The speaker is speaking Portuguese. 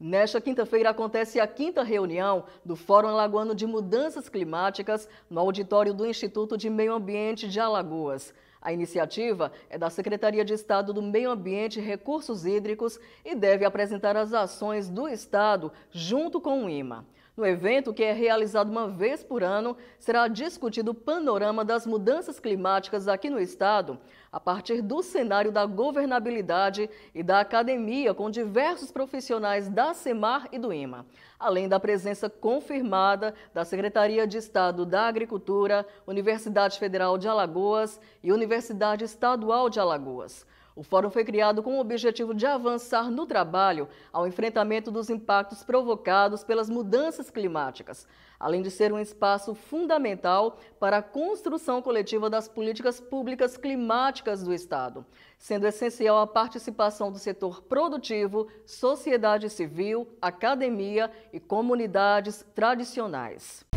Nesta quinta-feira acontece a quinta reunião do Fórum Alagoano de Mudanças Climáticas no auditório do Instituto de Meio Ambiente de Alagoas. A iniciativa é da Secretaria de Estado do Meio Ambiente e Recursos Hídricos e deve apresentar as ações do Estado junto com o IMA. No evento, que é realizado uma vez por ano, será discutido o panorama das mudanças climáticas aqui no estado, a partir do cenário da governabilidade e da academia, com diversos profissionais da SEMAR e do IMA, além da presença confirmada da Secretaria de Estado da Agricultura, Universidade Federal de Alagoas e Universidade Estadual de Alagoas. O fórum foi criado com o objetivo de avançar no trabalho ao enfrentamento dos impactos provocados pelas mudanças climáticas, além de ser um espaço fundamental para a construção coletiva das políticas públicas climáticas do Estado, sendo essencial a participação do setor produtivo, sociedade civil, academia e comunidades tradicionais.